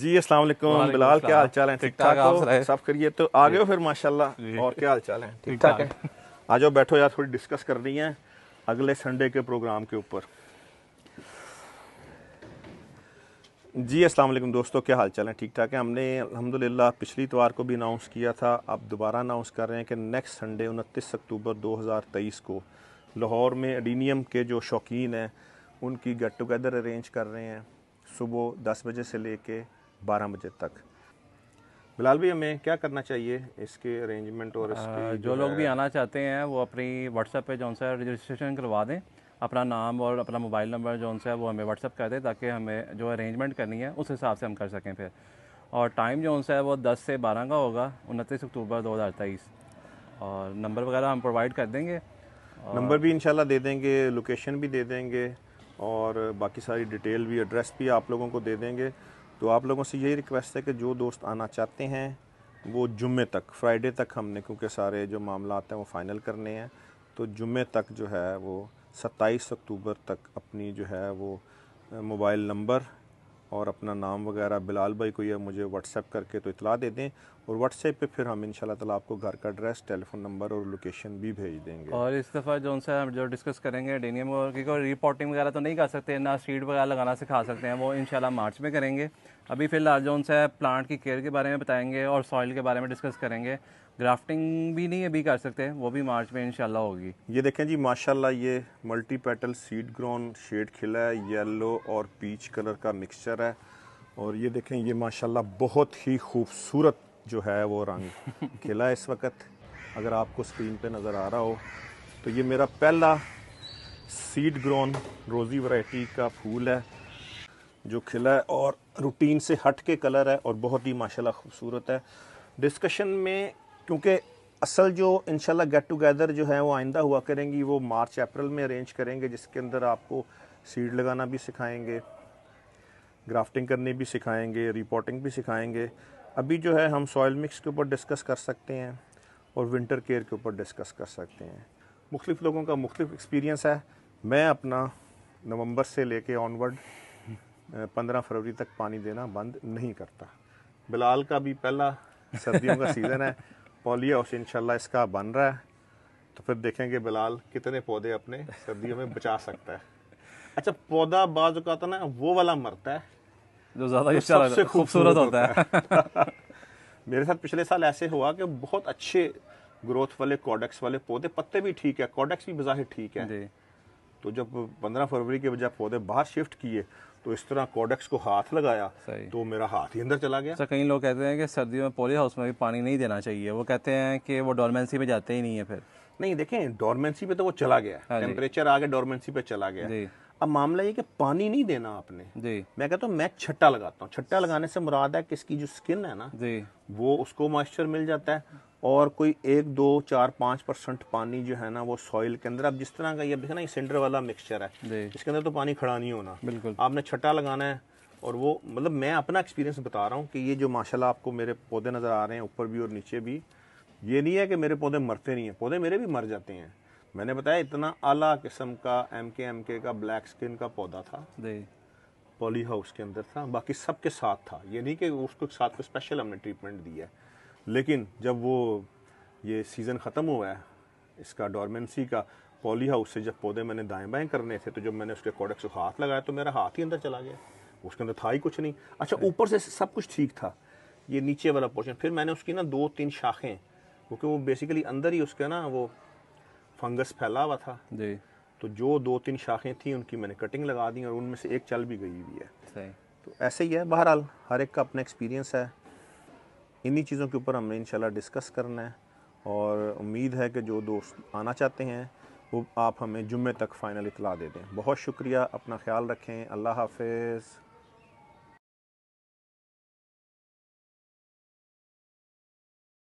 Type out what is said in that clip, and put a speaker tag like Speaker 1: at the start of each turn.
Speaker 1: जी अस्सलाम बिलाल क्या हाल चाल है ठीक ठाक हो सब करिए तो आ गए हो फिर माशाल्लाह और क्या हाल चाल है ठीक ठाक है आ जाओ बैठो यार थोड़ी डिस्कस कर रही है अगले संडे के प्रोग्राम के ऊपर जी अस्सलाम वालेकुम दोस्तों क्या हाल चाल है ठीक ठाक है हमने अल्हम्दुलिल्लाह पिछली इतवार को भी अनाउंस किया था अब दोबारा अनाउंस कर रहे हैं कि नेक्स्ट संडे उनतीस अक्टूबर तेईस को लाहौर में अडीनियम के जो शौकीन हैं उनकी गेट टुगेदर अरेंज कर रहे हैं सुबह दस बजे से ले कर बारह बजे तक बिलाल भी हमें क्या करना चाहिए इसके अरेंजमेंट और इसके जो लोग भी
Speaker 2: आना चाहते हैं वो अपनी व्हाट्सएप पे जो सा रजिस्ट्रेशन करवा दें अपना नाम और अपना मोबाइल नंबर जो सा वो हमें व्हाट्सअप कर दें ताकि हमें जो अरेंजमेंट करनी है उस हिसाब से हम कर सकें फिर और टाइम जो सा वो दस से बारह का होगा उनतीस अक्टूबर दो हज़ार तेईस और नंबर वगैरह हम प्रोवाइड कर देंगे नंबर भी इंशाल्लाह दे देंगे लोकेशन भी दे देंगे और बाकी सारी
Speaker 1: डिटेल भी एड्रेस भी आप लोगों को दे देंगे तो आप लोगों से यही रिक्वेस्ट है कि जो दोस्त आना चाहते हैं वो जुम्मे तक फ्राइडे तक हमने क्योंकि सारे जो मामला हैं वो फ़ाइनल करने हैं तो जुम्मे तक जो है वो 27 अक्टूबर तक अपनी जो है वो मोबाइल नंबर और अपना नाम वगैरह बिलाल भाई को या मुझे व्हाट्सएप करके तो इतला दे दें और व्हाट्सएप पे फिर हम इन ताला आपको घर का एड्रेस टेलीफोन नंबर और लोकेशन भी भेज देंगे
Speaker 2: और इस दफ़ा जो उनसे हम जो डिस्कस करेंगे डेनियम क्योंकि रिपोर्टिंग वगैरह तो नहीं कर सकते ना स्ट्रीट वगैरह लगाना सिखा सकते हैं वो इन मार्च में करेंगे अभी फिलहाल जो उनसे प्लांट की केयर के बारे में बताएंगे और सॉइल के बारे में डिस्कस करेंगे ग्राफ्टिंग भी नहीं अभी कर सकते वो भी मार्च में इंशाल्लाह होगी
Speaker 1: ये देखें जी माशाल्लाह ये multi petal seed grown shade खिला है येलो और पीच कलर का मिक्सचर है और ये देखें ये माशाल्लाह बहुत ही खूबसूरत जो है वो रंग खिला है इस वक्त अगर आपको स्क्रीन पे नज़र आ रहा हो तो ये मेरा पहला सीड ग्रोन रोज़ी वाइटी का फूल है जो खिला है और रूटीन से हट के कलर है और बहुत ही माशाल्लाह खूबसूरत है डिस्कशन में क्योंकि असल जो इनशाला गेट टुगेदर जो है वो आइंदा हुआ करेंगी वो मार्च अप्रैल में अरेंज करेंगे जिसके अंदर आपको सीड लगाना भी सिखाएंगे ग्राफ्टिंग करनी भी सिखाएंगे रिपोर्टिंग भी सिखाएंगे अभी जो है हम सॉयल मिक्स के ऊपर डिस्कस कर सकते हैं और विंटर केयर के ऊपर डिस्कस कर सकते हैं मुख्तफ लोगों का मुख्तफ एक्सपीरियंस है मैं अपना नवंबर से लेके ऑनवर्ड पंद्रह फरवरी तक पानी देना बंद नहीं करता बिलाल का भी पहला सर्दियों का सीज़न है पॉली हाउस इनशाला इसका बन रहा है तो फिर देखेंगे बिलाल कितने पौधे अपने सर्दियों में बचा सकता है अच्छा पौधा बाज अवत ना वो वाला मरता है जो ज़्यादा तो अच्छा सबसे खूबसूरत होता है मेरे साथ पिछले साल ऐसे हुआ कि बहुत अच्छे ग्रोथ वाले कॉडेक्स वाले पौधे पत्ते भी ठीक है कॉडेक्स भी बज़ाहिर ठीक है तो जब 15 फरवरी के जब पौधे बाहर शिफ्ट किए
Speaker 2: तो इस तरह कोडेक्स को हाथ
Speaker 1: लगाया तो मेरा हाथ ही
Speaker 2: अंदर चला गया सर अच्छा, कई लोग कहते हैं कि सर्दियों में पोली हाउस में भी पानी नहीं देना चाहिए वो कहते हैं कि वो डॉर्मेंसी में जाते ही नहीं है फिर नहीं देखें डॉर्मेंसी पे तो वो चला गया टेम्परेचर हाँ आगे डॉर्मेंसी पे चला गया
Speaker 1: अब मामला ये कि पानी नहीं देना आपने जी मैं कहता हूँ मैं छट्टा लगाता हूँ छट्टा लगाने से मुराद है किसकी जो स्किन है ना जी वो उसको मॉइस्चर मिल जाता है और कोई एक दो चार पाँच परसेंट पानी जो है ना वो सॉइल के अंदर अब जिस तरह का ये ना ये सेंडर वाला मिक्सचर है इसके अंदर तो पानी खड़ा नहीं होना बिल्कुल आपने छट्टा लगाना है और वो मतलब मैं अपना एक्सपीरियंस बता रहा हूँ कि ये जो माशाल्लाह आपको मेरे पौधे नज़र आ रहे हैं ऊपर भी और नीचे भी ये नहीं है कि मेरे पौधे मरते नहीं हैं पौधे मेरे भी मर जाते हैं मैंने बताया इतना आला किस्म का एम के एम के का ब्लैक स्किन का पौधा था पॉली हाउस के अंदर था बाकी सब के साथ था ये नहीं कि उसको साथ को स्पेशल हमने ट्रीटमेंट दिया है लेकिन जब वो ये सीज़न ख़त्म हुआ है इसका डॉर्मेंसी का पॉली हाउस से जब पौधे मैंने दाएं बाएं करने थे तो जब मैंने उसके कॉडक्स को हाथ लगाया तो मेरा हाथ ही अंदर चला गया उसके अंदर था ही कुछ नहीं अच्छा ऊपर से सब कुछ ठीक था ये नीचे वाला पोर्शन फिर मैंने उसकी ना दो तीन शाखें क्योंकि वो बेसिकली अंदर ही उसका ना वो फंगस फैला हुआ था जी तो जो दो तीन शाखें थी उनकी मैंने कटिंग लगा दी और उनमें से एक चल भी गई हुई है तो ऐसे ही है बहरहाल हर एक का अपना एक्सपीरियंस है इन्हीं चीज़ों के ऊपर हमने इंशाल्लाह डिस्कस करना है और उम्मीद है कि जो दोस्त आना चाहते हैं वो आप हमें जुम्मे तक फ़ाइनल इतला दे दें बहुत शुक्रिया अपना ख्याल रखें अल्लाह हाफिज़